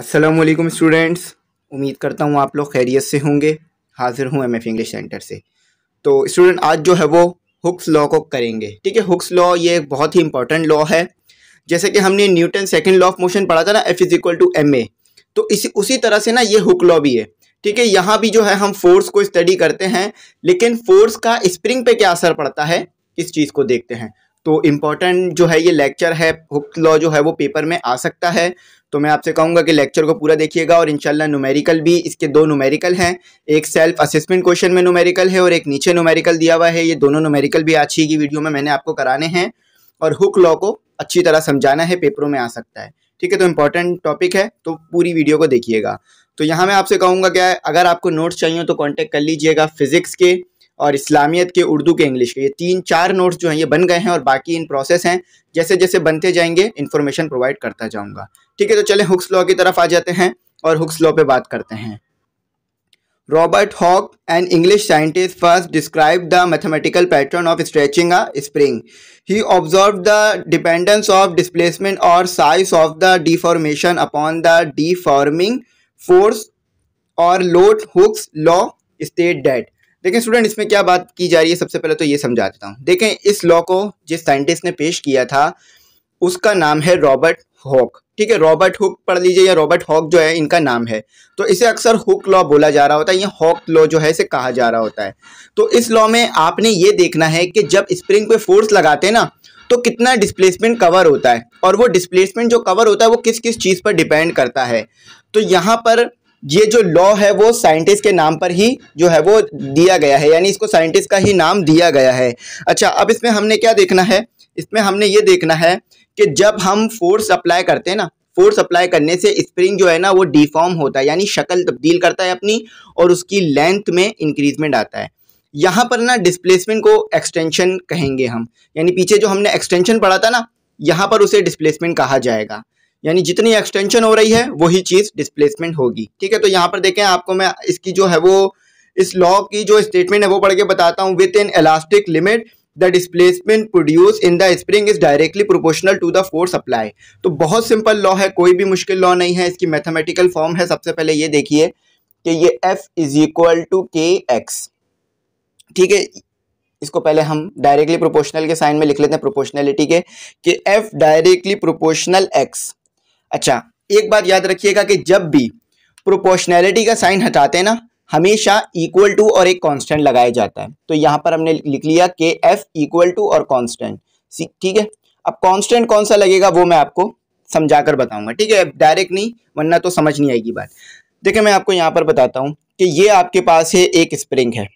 Aslam students उम्मीद करता हूँ आप लोग खैरियत से होंगे हाजिर हूँ एम एफ इंग्लिश सेंटर से तो स्टूडेंट आज जो है वो हुक्स लॉ को करेंगे ठीक है हुक्स लॉ ये एक बहुत ही इंपॉर्टेंट लॉ है जैसे कि हमने Newton second law of motion पढ़ा था ना F is equal to M A तो इसी उसी तरह से ना ये हुक लॉ भी है ठीक है यहाँ भी जो है हम फोर्स को स्टडी करते हैं लेकिन फोर्स का स्प्रिंग पे क्या असर पड़ता है इस चीज़ को देखते हैं तो इम्पॉर्टेंट जो है ये लेक्चर है हुक लॉ जो है वो पेपर में आ सकता है तो मैं आपसे कहूँगा कि लेक्चर को पूरा देखिएगा और इनशाला नुमेरिकल भी इसके दो नुमेरिकल हैं एक सेल्फ असेसमेंट क्वेश्चन में नुमेरिकल है और एक नीचे नुमेरिकल दिया हुआ है ये दोनों नुमेरिकल भी आज ही की वीडियो में मैंने आपको कराने हैं और हुक लॉ को अच्छी तरह समझाना है पेपरों में आ सकता है ठीक है तो इम्पोर्टेंट टॉपिक है तो पूरी वीडियो को देखिएगा तो यहाँ मैं आपसे कहूँगा क्या अगर आपको नोट्स चाहिए तो कॉन्टेक्ट कर लीजिएगा फिजिक्स के और इस्लामियत के उर्दू के इंग्लिश के ये तीन चार नोट्स जो हैं ये बन गए हैं और बाकी इन प्रोसेस हैं जैसे जैसे बनते जाएंगे इन्फॉर्मेशन प्रोवाइड करता जाऊंगा ठीक है तो चले हुक्स लॉ की तरफ आ जाते हैं और हुक्स लॉ पे बात करते हैं Robert Hooke and English scientist first describe the mathematical pattern of stretching spring he observe the dependence of displacement और size of the deformation upon the deforming force और लोट हुक्स लॉ स्टेट डेट देखें student इसमें क्या बात की जा रही है सबसे पहले तो ये समझा देता हूँ देखें इस लॉ को जिस साइंटिस्ट ने पेश किया था उसका नाम है रॉबर्ट हॉक ठीक है रॉबर्ट हुक पढ़ लीजिए या रॉबर्ट हॉक जो है इनका नाम है तो इसे अक्सर हुक लॉ बोला जा रहा होता है या हॉक लॉ जो है इसे कहा जा रहा होता है तो इस लॉ में आपने ये देखना है कि जब स्प्रिंग पे फोर्स लगाते हैं ना तो कितना डिस्प्लेसमेंट कवर होता है और वो डिस्प्लेसमेंट जो कवर होता है वो किस किस चीज़ पर डिपेंड करता है तो यहाँ पर ये जो लॉ है वो साइंटिस्ट के नाम पर ही जो है वो दिया गया है यानी इसको साइंटिस्ट का ही नाम दिया गया है अच्छा अब इसमें हमने क्या देखना है इसमें हमने ये देखना है कि जब हम फोर्स अप्लाई करते हैं ना फोर्स अप्लाई करने से स्प्रिंग जो है ना वो डिफॉर्म होता है यानी शक्ल तब्दील करता है अपनी और उसकी लेंथ में इंक्रीजमेंट आता है यहाँ पर ना डिस्प्लेसमेंट को एक्सटेंशन कहेंगे हम यानी पीछे जो हमने एक्सटेंशन पढ़ा था ना यहाँ पर उसे डिस्प्लेसमेंट कहा जाएगा यानी जितनी एक्सटेंशन हो रही है वही चीज़ डिस्प्लेसमेंट होगी ठीक है तो यहाँ पर देखें आपको मैं इसकी जो है वो इस लॉ की जो स्टेटमेंट है वो पढ़ के बताता हूँ within elastic limit the displacement produce in the spring is directly proportional to the force apply तो बहुत सिंपल लॉ है कोई भी मुश्किल लॉ नहीं है इसकी मैथमेटिकल फॉर्म है सबसे पहले ये देखिए कि ये एफ इज इक्वल टू के एक्स ठीक है इसको पहले हम डायरेक्टली प्रोपोर्शनल के साइन में लिख लेते हैं प्रोपोर्शनलिटी के कि एफ डायरेक्टली प्रोपोर्शनल एक्स अच्छा एक बात याद रखिएगा कि जब भी प्रोपोर्शनैलिटी का साइन हटाते हैं ना हमेशा इक्वल टू और एक कांस्टेंट लगाया जाता है तो यहाँ पर हमने लिख लिया के एफ इक्वल टू और कांस्टेंट ठीक है अब कांस्टेंट कौन सा लगेगा वो मैं आपको समझा कर बताऊंगा ठीक है डायरेक्ट नहीं वरना तो समझ नहीं आएगी बात देखिए मैं आपको यहाँ पर बताता हूँ कि ये आपके पास है एक स्प्रिंग है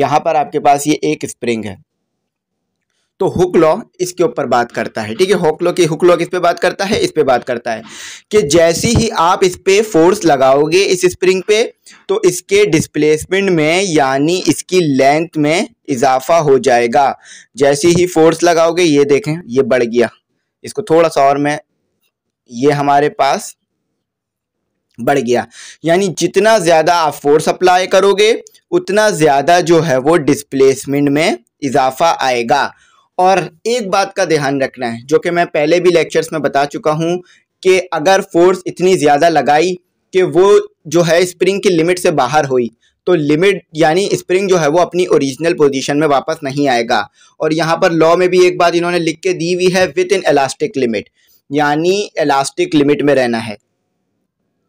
यहाँ पर आपके पास ये एक स्प्रिंग है तो हुक लॉ इसके ऊपर बात करता है ठीक है हुक लॉ की हुक लॉ किस पे बात करता है इस पे बात करता है कि जैसे ही आप इस पे फोर्स लगाओगे इस स्प्रिंग पे तो इसके डिस्प्लेसमेंट में यानी इसकी लेंथ में इजाफा हो जाएगा जैसी ही फोर्स लगाओगे ये देखें ये बढ़ गया इसको थोड़ा सा और मैं ये हमारे पास बढ़ गया यानी जितना ज़्यादा आप फोर्स अप्लाई करोगे उतना ज़्यादा जो है वो डिस्प्लेसमेंट में इजाफा आएगा और एक बात का ध्यान रखना है जो कि मैं पहले भी लेक्चर्स में बता चुका हूँ कि अगर फोर्स इतनी ज़्यादा लगाई कि वो जो है स्प्रिंग की लिमिट से बाहर हुई तो लिमिट यानी स्प्रिंग जो है वो अपनी ओरिजिनल पोजीशन में वापस नहीं आएगा और यहाँ पर लॉ में भी एक बात इन्होंने लिख के दी हुई है विथ इन एलास्टिक लिमिट यानी एलास्टिक लिमिट में रहना है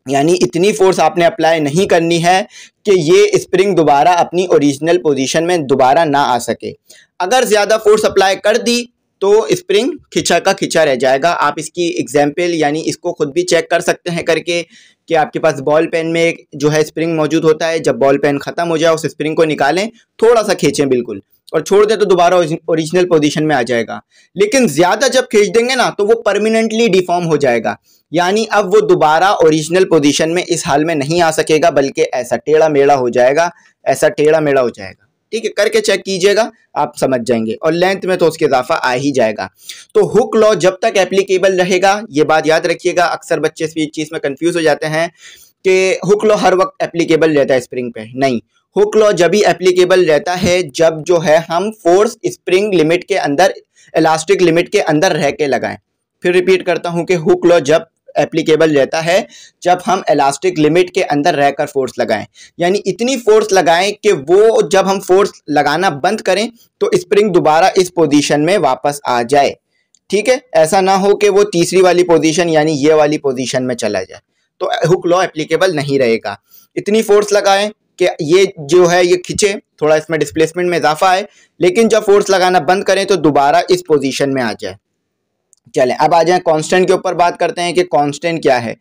यानी इतनी फोर्स आपने अप्लाई नहीं करनी है कि ये स्प्रिंग दोबारा अपनी ओरिजिनल पोजीशन में दोबारा ना आ सके अगर ज़्यादा फोर्स अप्लाई कर दी तो स्प्रिंग खिंचा का खिंचा रह जाएगा आप इसकी एग्जाम्पल यानी इसको खुद भी चेक कर सकते हैं करके कि आपके पास बॉल पेन में जो है स्प्रिंग मौजूद होता है जब बॉल पेन ख़त्म हो जाए उस स्प्रिंग को निकालें थोड़ा सा खींचें बिल्कुल और छोड़ दे तो दोबारा ओरिजिनल पोजीशन में आ जाएगा लेकिन ज़्यादा जब खींच देंगे ना तो वो परमानेंटली डिफॉर्म हो जाएगा यानी अब वो दोबारा ओरिजिनल पोजीशन में इस हाल में नहीं आ सकेगा बल्कि ऐसा टेढ़ा मेढ़ा हो जाएगा ऐसा टेढ़ा मेढ़ा हो जाएगा ठीक है करके चेक कीजिएगा आप समझ जाएंगे और लेंथ में तो उसके इजाफा आ ही जाएगा तो हुक लॉ जब तक एप्लीकेबल रहेगा ये बात याद रखिएगा अक्सर बच्चे इस चीज़ में कन्फ्यूज़ हो जाते हैं कि हुक लॉ हर वक्त एप्लीकेबल रहता है स्प्रिंग पे नहीं हुक लॉ जब भी एप्लीकेबल रहता है जब जो है हम फोर्स स्प्रिंग लिमिट के अंदर इलास्टिक लिमिट के अंदर रह के लगाएं फिर रिपीट करता हूं कि हुक लॉ जब एप्लीकेबल रहता है जब हम इलास्टिक लिमिट के अंदर रहकर फोर्स लगाएं यानी इतनी फोर्स लगाएं कि वो जब हम फोर्स लगाना बंद करें तो स्प्रिंग दोबारा इस पोजीशन में वापस आ जाए ठीक है ऐसा ना हो कि वो तीसरी वाली पोजीशन यानी ये वाली पोजीशन में चला जाए तो हुक लॉ एप्लीकेबल नहीं रहेगा इतनी फोर्स लगाएं कि ये जो है ये खिंचे थोड़ा इसमें डिस्प्लेसमेंट में इजाफा है लेकिन जब फोर्स लगाना बंद करें तो दोबारा इस पोजीशन में आ जाए चलें अब आ जाए कांस्टेंट के ऊपर बात करते हैं कि कांस्टेंट क्या है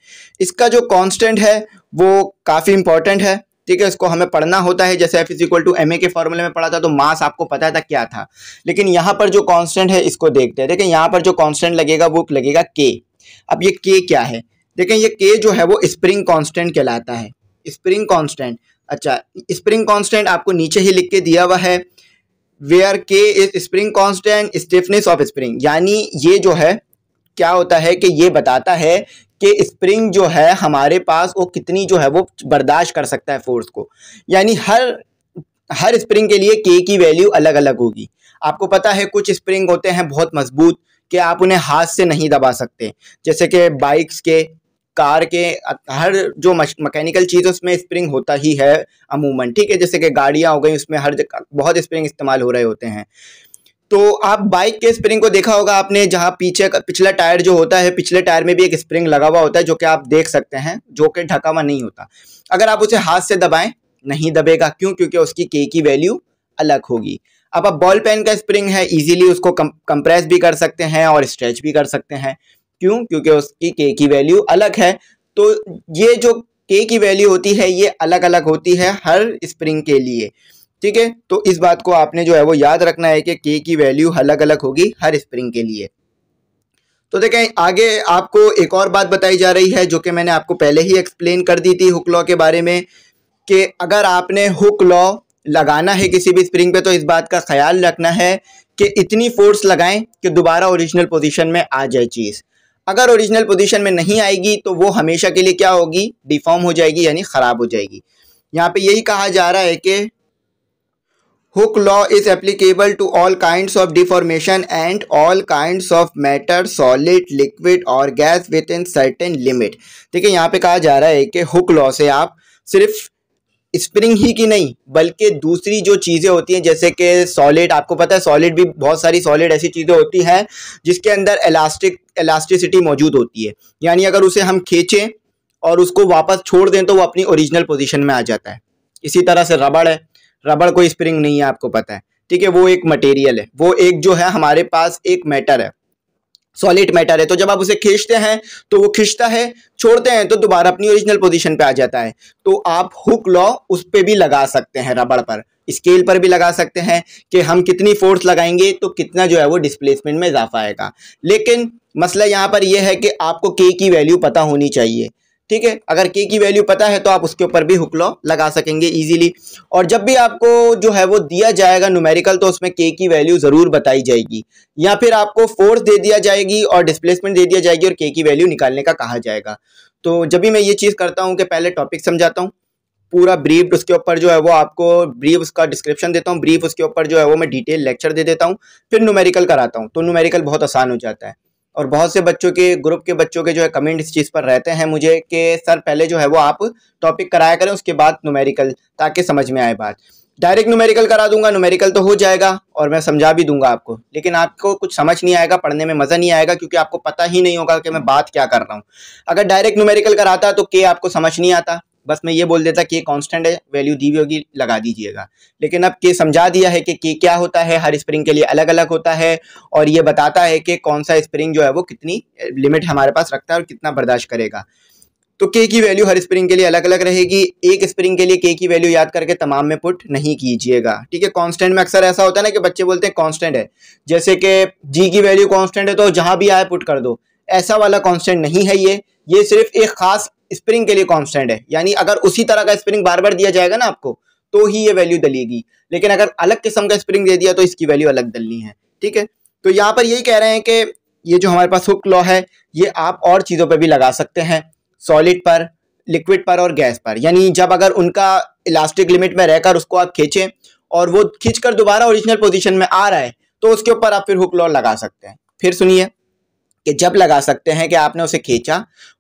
इसका जो कांस्टेंट है वो काफ़ी इंपॉर्टेंट है ठीक है इसको हमें पढ़ना होता है जैसे F is equal to M A के फॉर्मूले में पढ़ा था तो मास आपको पता था क्या था लेकिन यहाँ पर जो कॉन्स्टेंट है इसको देखते हैं देखें यहाँ पर जो कॉन्स्टेंट लगेगा वो लगेगा के अब ये के क्या है देखें ये के जो है वो स्प्रिंग कॉन्स्टेंट कहलाता है स्प्रिंग कॉन्स्टेंट अच्छा स्प्रिंग कांस्टेंट आपको नीचे ही लिख के दिया हुआ है where k is spring constant stiffness of spring यानी ये जो है क्या होता है कि ये बताता है कि स्प्रिंग जो है हमारे पास वो कितनी जो है वो बर्दाश्त कर सकता है फोर्स को यानी हर हर स्प्रिंग के लिए के की वैल्यू अलग अलग होगी आपको पता है कुछ स्प्रिंग होते हैं बहुत मजबूत कि आप उन्हें हाथ से नहीं दबा सकते जैसे कि बाइक्स के कार के हर जो मैकेनिकल चीज़ उसमें स्प्रिंग होता ही है अमूमन ठीक है जैसे कि गाड़ियाँ हो गई उसमें हर बहुत स्प्रिंग इस्तेमाल हो रहे होते हैं तो आप बाइक के स्प्रिंग को देखा होगा आपने जहाँ पीछे पिछला टायर जो होता है पिछले टायर में भी एक स्प्रिंग लगा हुआ होता है जो कि आप देख सकते हैं जो कि ढका हुआ नहीं होता अगर आप उसे हाथ से दबाएं नहीं दबेगा क्यों क्योंकि उसकी के की वैल्यू अलग होगी अब आप बॉल पेन का स्प्रिंग है इजीली उसको कंप्रेस भी कर सकते हैं और स्ट्रेच भी कर सकते हैं क्यों क्योंकि उसकी के की वैल्यू अलग है तो ये जो के की वैल्यू होती है ये अलग अलग होती है हर स्प्रिंग के लिए ठीक है तो इस बात को आपने जो है वो याद रखना है कि के की वैल्यू अलग अलग होगी हर स्प्रिंग के लिए तो देखें आगे आपको एक और बात बताई जा रही है जो कि मैंने आपको पहले ही एक्सप्लेन कर दी थी हुक लॉ के बारे में कि अगर आपने हुक लॉ लगाना है किसी भी स्प्रिंग पे तो इस बात का ख्याल रखना है कि इतनी फोर्स लगाएं कि दोबारा ओरिजिनल पोजीशन में आ जाए चीज़ अगर ओरिजिनल पोजीशन में नहीं आएगी तो वो हमेशा के लिए क्या होगी डिफॉर्म हो जाएगी यानी ख़राब हो जाएगी यहाँ पे यही कहा जा रहा है कि Hooke law is applicable to all kind of deformation and all kind of matter solid liquid और gas within certain limit ठीक है यहाँ पे कहा जा रहा है कि हुक लॉ से आप सिर्फ स्प्रिंग ही की नहीं बल्कि दूसरी जो चीज़ें होती हैं जैसे कि सॉलिड आपको पता है सॉलिड भी बहुत सारी सॉलिड ऐसी चीज़ें होती हैं जिसके अंदर इलास्टिक इलास्टिसिटी मौजूद होती है यानी अगर उसे हम खींचें और उसको वापस छोड़ दें तो वो अपनी ओरिजिनल पोजीशन में आ जाता है इसी तरह से रबड़ है रबड़ कोई स्प्रिंग नहीं है आपको पता है ठीक है वो एक मटेरियल है वो एक जो है हमारे पास एक मैटर है सॉलिड मैटर है तो जब आप उसे खींचते हैं तो वो खींचता है छोड़ते हैं तो दोबारा अपनी ओरिजिनल पोजीशन पे आ जाता है तो आप हुक लॉ उस पर भी लगा सकते हैं रबड़ पर स्केल पर भी लगा सकते हैं कि हम कितनी फोर्स लगाएंगे तो कितना जो है वो डिस्प्लेसमेंट में इजाफा आएगा लेकिन मसला यहाँ पर यह है कि आपको के की वैल्यू पता होनी चाहिए ठीक है अगर के की वैल्यू पता है तो आप उसके ऊपर भी हुक लॉ लगा सकेंगे इजीली और जब भी आपको जो है वो दिया जाएगा न्यूमेरिकल तो उसमें के की वैल्यू ज़रूर बताई जाएगी या फिर आपको फोर्स दे दिया जाएगी और डिस्प्लेसमेंट दे दिया जाएगी और के की वैल्यू निकालने का कहा जाएगा तो जब भी मैं ये चीज़ करता हूँ कि पहले टॉपिक समझाता हूँ पूरा ब्रीफ उसके ऊपर जो है वो आपको ब्रीफ उसका डिस्क्रिप्शन देता हूँ ब्रीफ उसके ऊपर जो है वो मैं डिटेल लेक्चर दे देता हूँ फिर न्यूमेरिकल कराता हूँ तो न्यूमेरिकल बहुत आसान हो जाता है और बहुत से बच्चों के ग्रुप के बच्चों के जो है कमेंट इस चीज़ पर रहते हैं मुझे कि सर पहले जो है वो आप टॉपिक कराया करें उसके बाद नुमेरिकल ताकि समझ में आए बात डायरेक्ट नुमेरिकल करा दूंगा नुमेरिकल तो हो जाएगा और मैं समझा भी दूंगा आपको लेकिन आपको कुछ समझ नहीं आएगा पढ़ने में मज़ा नहीं आएगा क्योंकि आपको पता ही नहीं होगा कि मैं बात क्या कर रहा हूँ अगर डायरेक्ट नुमेरिकल कराता तो के आपको समझ नहीं आता बस मैं ये बोल देता के कांस्टेंट है वैल्यू दी हुई होगी लगा दीजिएगा लेकिन अब के समझा दिया है कि के क्या होता है हर स्प्रिंग के लिए अलग अलग होता है और ये बताता है कि कौन सा स्प्रिंग जो है वो कितनी लिमिट हमारे पास रखता है और कितना बर्दाश्त करेगा तो के की वैल्यू हर स्प्रिंग के लिए अलग अलग रहेगी एक स्प्रिंग के लिए के की वैल्यू याद करके तमाम में पुट नहीं कीजिएगा ठीक है कांस्टेंट में अक्सर ऐसा होता है ना कि बच्चे बोलते हैं कांस्टेंट है जैसे कि जी की वैल्यू कांस्टेंट है तो जहां भी आए पुट कर दो ऐसा वाला कांस्टेंट नहीं है ये ये सिर्फ एक खास स्प्रिंग के लिए कॉन्स्टेंट है यानी अगर उसी तरह का स्प्रिंग बार बार दिया जाएगा ना आपको तो ही ये वैल्यू दलेगी लेकिन अगर अलग किस्म का स्प्रिंग दे दिया तो इसकी वैल्यू अलग दलनी है ठीक है तो यहाँ पर यही कह रहे हैं कि ये जो हमारे पास हुक लॉ है ये आप और चीज़ों पर भी लगा सकते हैं सॉलिड पर लिक्विड पर और गैस पर यानी जब अगर उनका इलास्टिक लिमिट में रहकर उसको आप खींचें और वो खींचकर दोबारा ओरिजिनल पोजीशन में आ रहा है तो उसके ऊपर आप फिर हुक लॉ लगा सकते हैं फिर सुनिए कि जब लगा सकते हैं कि आपने उसे खींचा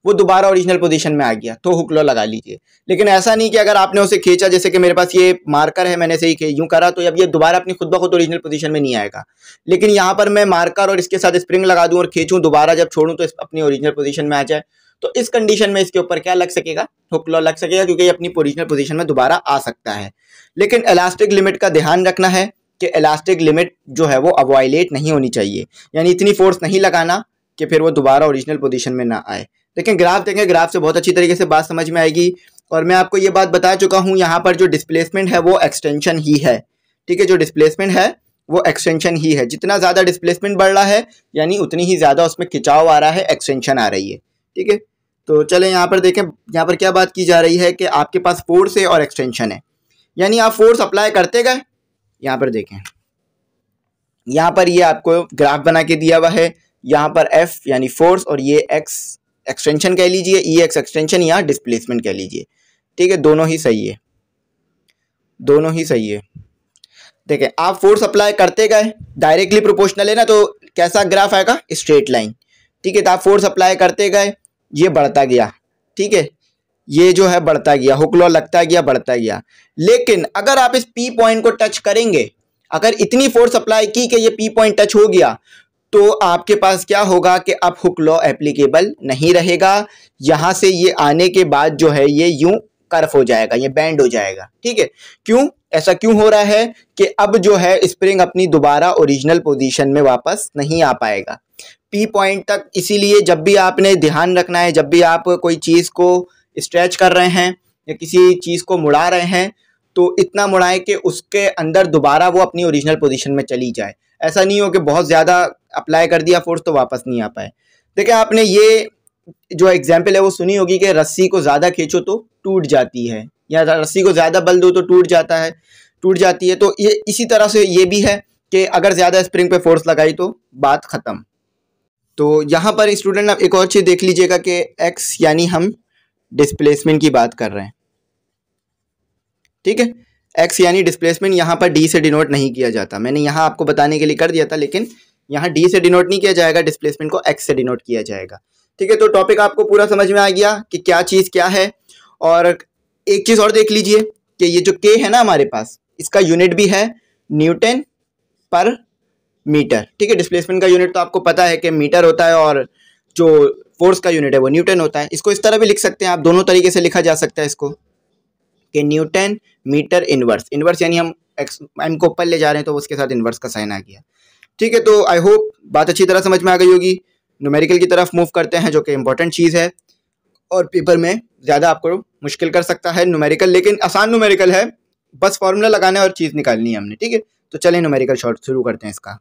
वो दोबारा ओरिजिनल पोजीशन में आ गया तो लो लगा लीजिए लेकिन ऐसा नहीं कि अगर आपने उसे खींचा जैसे कि मेरे पास ये मार्कर है मैंने सही यूं करा तो अब ये दोबारा अपनी खुद ब खुद ओरिजिनल पोजीशन में नहीं आएगा लेकिन यहाँ पर मैं मार्कर और इसके साथ स्प्रिंग लगा दूँ और खींचूँ दोबारा जब छोड़ूँ तो अपनी ओरिजिनल पोजीशन में आ जाए तो इस कंडीशन में इसके ऊपर क्या लग सकेगा लो लग सकेगा क्योंकि ये अपनी ओरिजिनल पोजिशन में दोबारा आ सकता है लेकिन इलास्टिक लिमिट का ध्यान रखना है कि इलास्टिक लिमिट जो है वो अवॉयलेट नहीं होनी चाहिए यानी इतनी फोर्स नहीं लगाना कि फिर वो दोबारा ओरिजिनल पोजीशन में ना आए देखें ग्राफ देखें ग्राफ से बहुत अच्छी तरीके से बात समझ में आएगी और मैं आपको ये बात बता चुका हूँ यहाँ पर जो डिस्प्लेसमेंट है वो एक्सटेंशन ही है ठीक है जो डिस्प्लेसमेंट है वो एक्सटेंशन ही है जितना ज़्यादा डिस्प्लेसमेंट बढ़ रहा है यानी उतनी ही ज़्यादा उसमें खिंचाव आ रहा है एक्सटेंशन आ रही है ठीक है तो चले यहाँ पर देखें यहाँ पर क्या बात की जा रही है कि आपके पास फोर्स है और एक्सटेंशन है यानी आप फोर्स अप्लाई करते गए यहाँ पर देखें यहाँ पर ये यह आपको ग्राफ बना के दिया हुआ है यहाँ पर एफ यानी फोर्स और ये एक्स एक्सटेंशन कह लीजिए ई एक्स एक्सटेंशन या डिस्प्लेसमेंट कह लीजिए ठीक है दोनों ही सही है दोनों ही सही है देखें आप फोर्स अप्लाई करते गए डायरेक्टली प्रोपोर्शनल है ना तो कैसा ग्राफ आएगा स्ट्रेट लाइन ठीक है तो आप फोर्स अप्लाई करते गए ये बढ़ता गया ठीक है ये जो है बढ़ता गया हुकलॉ लगता गया बढ़ता गया लेकिन अगर आप इस पी पॉइंट को टच करेंगे अगर इतनी फोर्स अप्लाई की कि ये पी पॉइंट टच हो गया तो आपके पास क्या होगा कि अब हुक लॉ एप्लीकेबल नहीं रहेगा यहाँ से ये आने के बाद जो है ये यूं कर्फ हो जाएगा ये बैंड हो जाएगा ठीक है क्यों ऐसा क्यों हो रहा है कि अब जो है स्प्रिंग अपनी दोबारा ओरिजिनल पोजीशन में वापस नहीं आ पाएगा पी पॉइंट तक इसीलिए जब भी आपने ध्यान रखना है जब भी आप कोई चीज़ को स्ट्रेच कर रहे हैं या किसी चीज़ को मुड़ा रहे हैं तो इतना मुड़ाएं कि उसके अंदर दोबारा वो अपनी ओरिजिनल पोजीशन में चली जाए ऐसा नहीं हो कि बहुत ज़्यादा अप्लाई कर दिया फोर्स तो वापस नहीं आ पाए देखिए आपने ये जो एग्जाम्पल है वो सुनी होगी कि रस्सी को ज़्यादा खींचो तो टूट जाती है या रस्सी को ज़्यादा बल दो तो टूट जाता है टूट जाती है तो ये इसी तरह से ये भी है कि अगर ज़्यादा स्प्रिंग पे फोर्स लगाई तो बात ख़त्म तो यहाँ पर स्टूडेंट आप एक और चीज़ देख लीजिएगा कि एक्स यानी हम डिस्प्लेसमेंट की बात कर रहे हैं ठीक है एक्स यानी डिस्प्लेसमेंट यहाँ पर डी से डिनोट नहीं किया जाता मैंने यहाँ आपको बताने के लिए कर दिया था लेकिन यहाँ डी से डिनोट नहीं किया जाएगा डिस्प्लेसमेंट को एक्स से डिनोट किया जाएगा ठीक है तो टॉपिक आपको पूरा समझ में आ गया कि क्या चीज़ क्या है और एक चीज़ और देख लीजिए कि ये जो के है ना हमारे पास इसका यूनिट भी है न्यूटन पर मीटर ठीक है डिस्प्लेसमेंट का यूनिट तो आपको पता है कि मीटर होता है और जो फोर्स का यूनिट है वो न्यूटन होता है इसको इस तरह भी लिख सकते हैं आप दोनों तरीके से लिखा जा सकता है इसको कि न्यूटन मीटर इन्वर्स इन्वर्स यानी हम एक्स एम को ऊपर ले जा रहे हैं तो उसके साथ इन्वर्स का साइन आ गया ठीक है तो आई होप बात अच्छी तरह समझ में आ गई होगी नोमेरिकल की तरफ मूव करते हैं जो कि इंपॉर्टेंट चीज़ है और पेपर में ज़्यादा आपको मुश्किल कर सकता है नोमेरिकल लेकिन आसान नोमेरिकल है बस फॉर्मूला लगाना है और चीज़ निकालनी है हमने ठीक है तो चलें नोमेरिकल शॉर्ट शुरू करते हैं इसका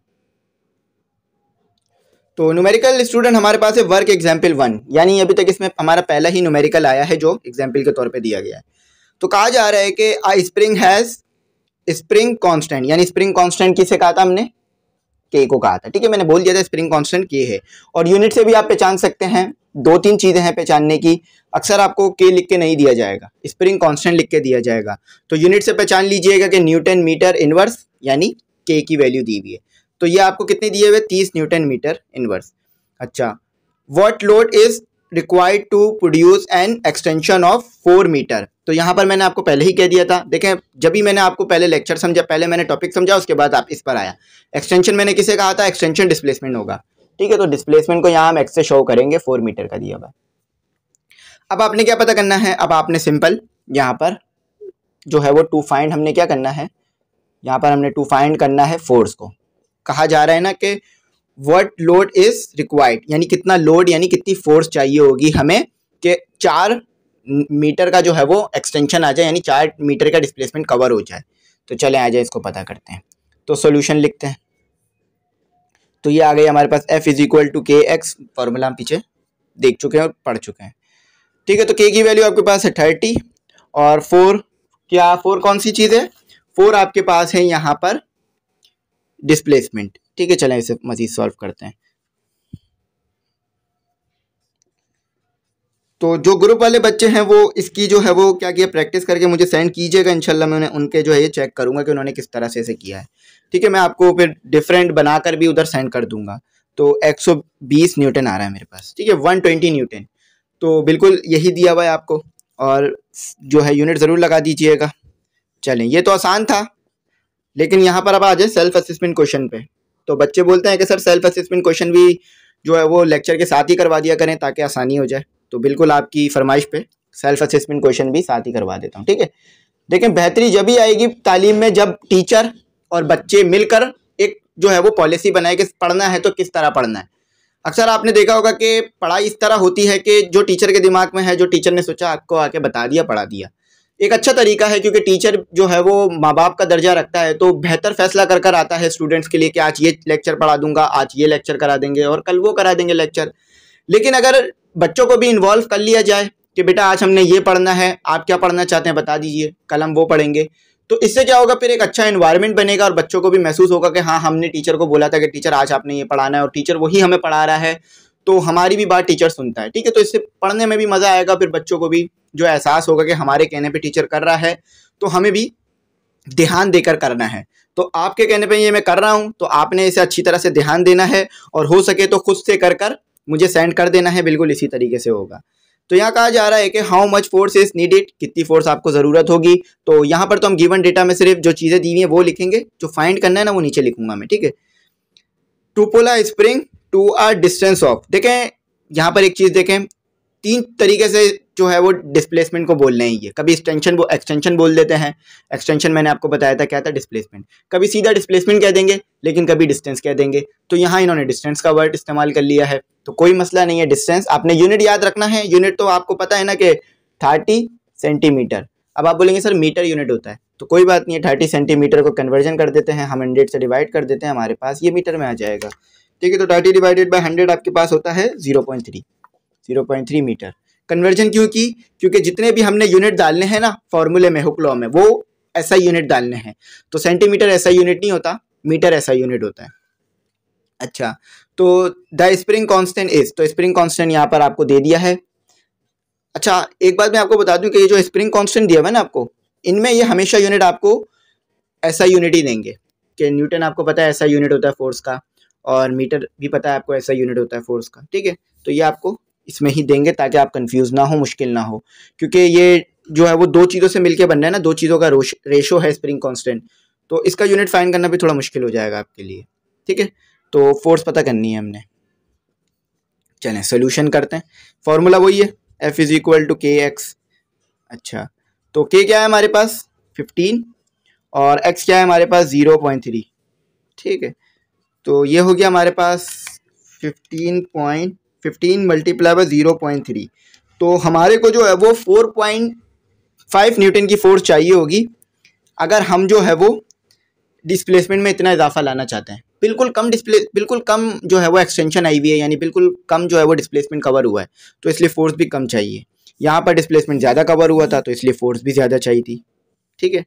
तो नोमेरिकल स्टूडेंट हमारे पास है वर्क एग्जाम्पल वन यानी अभी तक इसमें हमारा पहला ही नोमेरिकल आया है जो एग्जाम्पल के तौर पर दिया गया है तो कहा जा रहा है कि uh spring has spring constant यानी स्प्रिंग कॉन्स्टेंट किसे कहा था हमने के को कहा था ठीक है मैंने बोल दिया था स्प्रिंग कांस्टेंट के है और यूनिट से भी आप पहचान सकते हैं दो तीन चीज़ें हैं पहचानने की अक्सर आपको के लिख के नहीं दिया जाएगा स्प्रिंग कांस्टेंट लिख के दिया जाएगा तो यूनिट से पहचान लीजिएगा कि न्यूटन मीटर इनवर्स यानी के की वैल्यू दी हुई है तो ये आपको कितने दिए हुए तीस न्यूटन मीटर इनवर्स अच्छा what load is required to produce an extension of four metre तो यहाँ पर मैंने आपको पहले ही कह दिया था देखें जब भी मैंने आपको पहले लेक्चर समझा पहले मैंने टॉपिक समझा उसके बाद आप इस पर आया एक्सटेंशन मैंने किसे कहा था एक्सटेंशन डिस्प्लेसमेंट होगा ठीक है तो डिस्प्लेसमेंट को यहाँ हम एक्स से शो करेंगे फोर मीटर का दिया हुआ अब आपने क्या पता करना है अब आपने सिंपल यहाँ पर जो है वो टू फाइंड हमने क्या करना है यहाँ पर हमने टू फाइंड करना है फोर्स को कहा जा रहा है ना कि वट लोड इज रिक्वायर्ड यानी कितना लोड यानी कितनी फोर्स चाहिए होगी हमें कि चार मीटर का जो है वो एक्सटेंशन आ जाए यानी चार मीटर का डिस्प्लेसमेंट कवर हो जाए तो चले आ जाए इसको पता करते हैं तो सोल्यूशन लिखते हैं तो ये आ गई हमारे पास एफ इज इक्वल टू के एक्स फार्मूला हम पीछे देख चुके हैं और पढ़ चुके हैं ठीक है तो के की वैल्यू आपके पास है थर्टी और फोर क्या फोर कौन सी चीज़ है फोर आपके पास है यहाँ पर डिस्प्लेसमेंट ठीक है चलें इसे मज़ीद सॉल्व करते हैं तो जो ग्रुप वाले बच्चे हैं वो इसकी जो है वो क्या किया प्रैक्टिस करके मुझे सेंड कीजिएगा इंशाल्लाह मैं उन्हें उनके जो है ये चेक करूंगा कि उन्होंने किस तरह से इसे किया है ठीक है मैं आपको फिर डिफरेंट बनाकर भी उधर सेंड कर दूंगा तो 120 न्यूटन आ रहा है मेरे पास ठीक है 120 न्यूटन तो बिल्कुल यही दिया हुआ है आपको और जो है यूनिट ज़रूर लगा दीजिएगा चलें ये तो आसान था लेकिन यहाँ पर अब आ जाए सेल्फ असेसमेंट क्वेश्चन पे तो बच्चे बोलते हैं कि सर सेल्फ असेसमेंट क्वेश्चन भी जो है वो लेक्चर के साथ ही करवा दिया करें ताकि आसानी हो जाए तो बिल्कुल आपकी फरमाइश पे सेल्फ असेसमेंट क्वेश्चन भी साथ ही करवा देता हूँ ठीक है देखें बेहतरी जब ही आएगी तालीम में जब टीचर और बच्चे मिलकर एक जो है वो पॉलिसी बनाए कि पढ़ना है तो किस तरह पढ़ना है अक्सर आपने देखा होगा कि पढ़ाई इस तरह होती है कि जो टीचर के दिमाग में है जो टीचर ने सोचा आपको आके बता दिया पढ़ा दिया एक अच्छा तरीका है क्योंकि टीचर जो है वो माँ बाप का दर्जा रखता है तो बेहतर फैसला कर कर आता है स्टूडेंट्स के लिए कि आज ये लेक्चर पढ़ा दूंगा आज ये लेक्चर करा देंगे और कल वो करा देंगे लेक्चर लेकिन अगर बच्चों को भी इन्वॉल्व कर लिया जाए कि बेटा आज हमने ये पढ़ना है आप क्या पढ़ना चाहते हैं बता दीजिए कल हम वो पढ़ेंगे तो इससे क्या होगा फिर एक अच्छा इन्वायरमेंट बनेगा और बच्चों को भी महसूस होगा कि हाँ हमने टीचर को बोला था कि टीचर आज आपने ये पढ़ाना है और टीचर वही हमें पढ़ा रहा है तो हमारी भी बात टीचर सुनता है ठीक है तो इससे पढ़ने में भी मज़ा आएगा फिर बच्चों को भी जो एहसास होगा कि हमारे कहने पे टीचर कर रहा है तो हमें भी ध्यान देकर करना है तो आपके कहने पे ये मैं कर रहा हूँ तो आपने इसे अच्छी तरह से ध्यान देना है और हो सके तो खुद से कर कर मुझे सेंड कर देना है बिल्कुल इसी तरीके से होगा तो यहाँ कहा जा रहा है कि how much force is needed कितनी फोर्स आपको ज़रूरत होगी तो यहाँ पर तो हम गिवन डेटा में सिर्फ जो चीज़ें दी हुई हैं वो लिखेंगे जो फाइंड करना है ना वो नीचे लिखूंगा मैं ठीक है टूपोला spring to r distance of देखें यहाँ पर एक चीज़ देखें तीन तरीके से जो है वो डिस्प्लेसमेंट को बोल रहे हैं ये कभी एक्सटेंशन वो एक्सटेंशन बोल देते हैं एक्सटेंशन मैंने आपको बताया था क्या था डिस्प्लेसमेंट कभी सीधा डिस्प्लेसमेंट कह देंगे लेकिन कभी डिस्टेंस कह देंगे तो यहाँ इन्होंने डिस्टेंस का वर्ड इस्तेमाल कर लिया है तो कोई मसला नहीं है डिस्टेंस आपने यूनिट याद रखना है यूनिट तो आपको पता है ना कि थर्टी सेंटीमीटर अब आप बोलेंगे सर मीटर यूनिट होता है तो कोई बात नहीं है थर्टी सेंटीमीटर को कन्वर्जन कर देते हैं हम हंड्रेड से डिवाइड कर देते हैं हमारे पास ये मीटर में आ जाएगा ठीक है तो थर्टी डिवाइडेड बाई हंड्रेड आपके पास होता है zero point three zero point three metre conversion क्यों की क्योंकि जितने भी हमने यूनिट डालने हैं ना फॉर्मूले में हुक्लॉ में वो ऐसा यूनिट डालने हैं तो सेंटीमीटर ऐसा यूनिट नहीं होता मीटर ऐसा यूनिट होता है अच्छा तो द स्प्रिंग कांस्टेंट इज तो स्प्रिंग कांस्टेंट यहाँ पर आपको दे दिया है अच्छा एक बात मैं आपको बता दूं कि ये जो स्प्रिंग कांस्टेंट दिया हुआ है ना आपको इनमें ये हमेशा यूनिट आपको ऐसा यूनिट ही देंगे कि न्यूटन आपको पता है ऐसा यूनिट होता है फोर्स का और मीटर भी पता है आपको ऐसा यूनिट होता है फोर्स का ठीक है तो ये आपको इसमें ही देंगे ताकि आप कंफ्यूज ना हो मुश्किल ना हो क्योंकि ये जो है वो दो चीज़ों से मिलके बनना है ना दो चीज़ों का रेशो है स्प्रिंग कांस्टेंट तो इसका यूनिट फाइन करना भी थोड़ा मुश्किल हो जाएगा आपके लिए ठीक है तो फोर्स पता करनी है हमने चलें सोल्यूशन करते हैं फार्मूला वही है एफ इज़ इक्वल टू के एक्स अच्छा तो के क्या है हमारे पास फिफ्टीन और एक्स क्या है हमारे पास ज़ीरो पॉइंट थ्री ठीक है तो ये हो गया हमारे पास fifteen point fifteen multiply by zero point three तो हमारे को जो है वो फोर पॉइंट फाइव न्यूटन की फोर्स चाहिए होगी अगर हम जो है वो डिस्प्लेसमेंट में इतना इजाफा लाना चाहते हैं बिल्कुल कम डिस्प्ले बिल्कुल कम जो है वो एक्सटेंशन आई हुई है यानी बिल्कुल कम जो है वो डिस्प्लेसमेंट कवर हुआ है तो इसलिए फोर्स भी कम चाहिए यहाँ पर डिस्प्लेसमेंट ज़्यादा कवर हुआ था तो इसलिए फोर्स भी ज़्यादा चाहिए थी ठीक है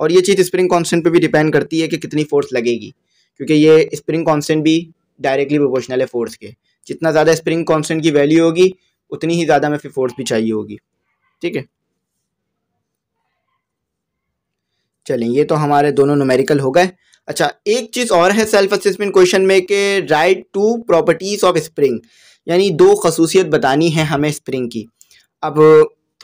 और ये चीज़ स्प्रिंग कॉन्सटेंट पे भी डिपेंड करती है कि कितनी फोर्स लगेगी क्योंकि ये स्प्रिंग कॉन्सटेंट भी डायरेक्टली प्रोपोर्शनल है फोर्स के जितना ज़्यादा स्प्रिंग कॉन्सटेंट की वैल्यू होगी उतनी ही ज़्यादा में फिर फोर्स भी चाहिए होगी ठीक है चलें ये तो हमारे दोनों नोमेरिकल हो गए अच्छा एक चीज़ और है सेल्फ असेसमेंट क्वेश्चन में कि write two properties of spring यानी दो खसूसियत बतानी है हमें स्प्रिंग की अब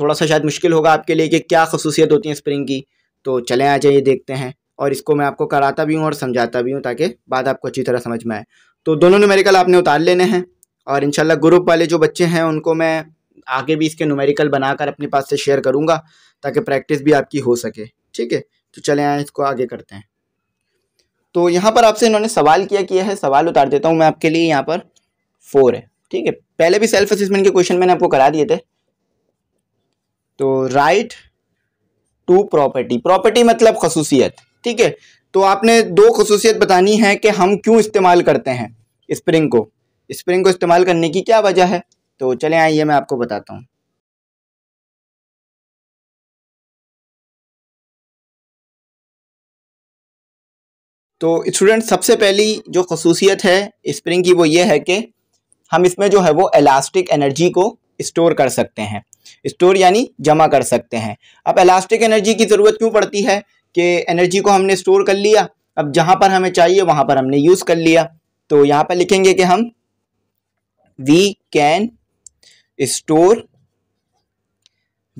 थोड़ा सा शायद मुश्किल होगा आपके लिए कि क्या खसूसियत होती है स्प्रिंग की तो चले आ जाइए देखते हैं और इसको मैं आपको कराता भी हूँ और समझाता भी हूँ ताकि बात आपको अच्छी तरह समझ में आए तो दोनों न्यूमेरिकल आपने उतार लेने हैं और इनशाला ग्रुप वाले जो बच्चे हैं उनको मैं आगे भी इसके न्यूमेरिकल बनाकर अपने पास से शेयर करूंगा ताकि प्रैक्टिस भी आपकी हो सके ठीक है तो चले आए इसको आगे करते हैं तो यहाँ पर आपसे इन्होंने सवाल किया किया है सवाल उतार देता हूँ मैं आपके लिए यहाँ पर फोर है ठीक है पहले भी सेल्फ असिस्मेंट के क्वेश्चन मैंने आपको करा दिए थे तो राइट टू प्रॉपर्टी प्रॉपर्टी मतलब खसूसियत ठीक है तो आपने दो खसूसियत बतानी है कि हम क्यों इस्तेमाल करते हैं स्प्रिंग को स्प्रिंग को इस्तेमाल करने की क्या वजह है तो चले आइए मैं आपको बताता हूँ तो स्टूडेंट सबसे पहली जो खसूसियत है स्प्रिंग की वो ये है कि हम इसमें जो है वो एलास्टिक एनर्जी को स्टोर कर सकते हैं स्टोर यानी जमा कर सकते हैं अब एलास्टिक एनर्जी की ज़रूरत क्यों पड़ती है कि एनर्जी को हमने स्टोर कर लिया अब जहां पर हमें चाहिए वहां पर हमने यूज़ कर लिया तो यहां पर लिखेंगे कि हम we can store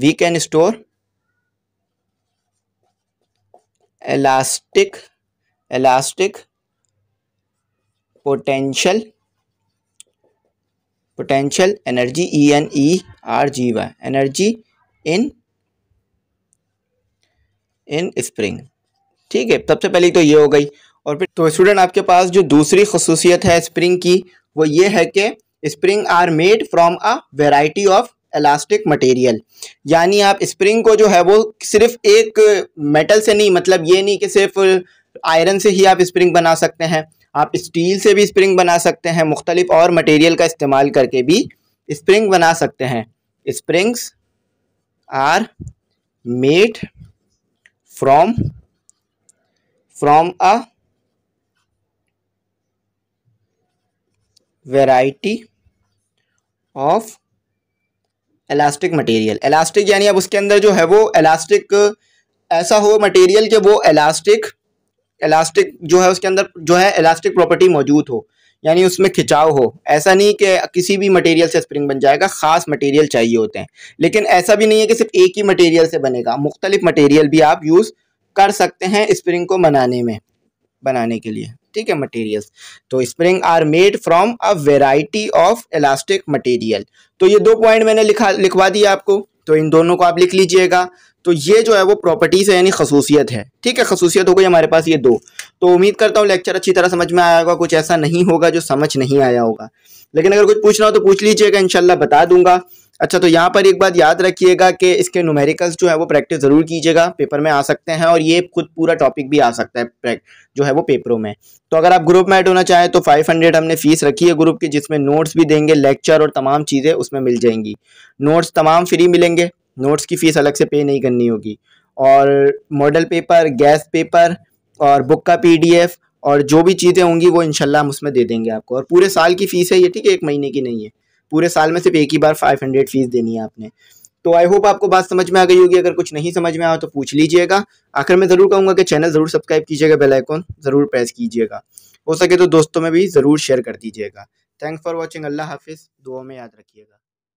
we can store elastic elastic potential potential energy E N E R G Y energy in in spring ठीक है सबसे पहले तो ये हो गई और फिर तो स्टूडेंट आपके पास जो दूसरी खसूसियत है स्प्रिंग की वो ये है कि spring are made from a variety of elastic material यानी आप स्प्रिंग को जो है वो सिर्फ एक मेटल से नहीं मतलब ये नहीं कि सिर्फ आयरन से ही आप स्प्रिंग बना सकते हैं आप स्टील से भी स्प्रिंग बना सकते हैं मुख्तलिफ और मटेरियल का इस्तेमाल करके भी स्प्रिंग बना सकते हैं springs are made from from a variety of elastic material elastic यानी अब उसके अंदर जो है वो elastic ऐसा हो material के वो elastic elastic जो है उसके अंदर जो है elastic property मौजूद हो यानी उसमें खिंचाव हो ऐसा नहीं कि किसी भी मटेरियल से स्प्रिंग बन जाएगा ख़ास मटेरियल चाहिए होते हैं लेकिन ऐसा भी नहीं है कि सिर्फ एक ही मटेरियल से बनेगा मुख्तलिफ मटेरियल भी आप यूज़ कर सकते हैं स्प्रिंग को बनाने में बनाने के लिए ठीक है मटेरियल्स तो spring are made from a variety of elastic material तो ये दो पॉइंट मैंने लिखा लिखवा दिया आपको तो इन दोनों को आप लिख लीजिएगा तो ये जो है वो प्रॉपर्टीज़ है यानी खसूसियत है ठीक है खसूसियत हो गई हमारे पास ये दो तो उम्मीद करता हूँ लेक्चर अच्छी तरह समझ में आया होगा कुछ ऐसा नहीं होगा जो समझ नहीं आया होगा लेकिन अगर कुछ पूछना हो तो पूछ लीजिएगा इनशाला बता दूंगा अच्छा तो यहाँ पर एक बात याद रखिएगा कि इसके न्यूमेरिकल्स जो है वो प्रैक्टिस ज़रूर कीजिएगा पेपर में आ सकते हैं और ये खुद पूरा टॉपिक भी आ सकता है जो है वो पेपरों में तो अगर आप ग्रुप में ऐड होना चाहें तो 500 हमने फ़ीस रखी है ग्रुप की जिसमें नोट्स भी देंगे लेक्चर और तमाम चीज़ें उसमें मिल जाएंगी नोट्स तमाम फ्री मिलेंगे नोट्स की फ़ीस अलग से पे नहीं करनी होगी और मॉडल पेपर गैस पेपर और बुक का पी और जो भी चीज़ें होंगी वो इनशाला हम उसमें दे देंगे आपको और पूरे साल की फ़ीस है ये ठीक है एक महीने की नहीं है पूरे साल में सिर्फ एक ही बार फाइव हंड्रेड फीस देनी है आपने तो आई होप आपको बात समझ में आ गई होगी अगर कुछ नहीं समझ में आया तो पूछ लीजिएगा आखिर मैं ज़रूर कहूँगा कि चैनल ज़रूर सब्सक्राइब कीजिएगा बेल ज़रूर प्रेस कीजिएगा हो सके तो दोस्तों में भी ज़रूर शेयर कर दीजिएगा थैंक्स फॉर वॉचिंग अल्लाह हाफिज़ दुआ में याद रखिएगा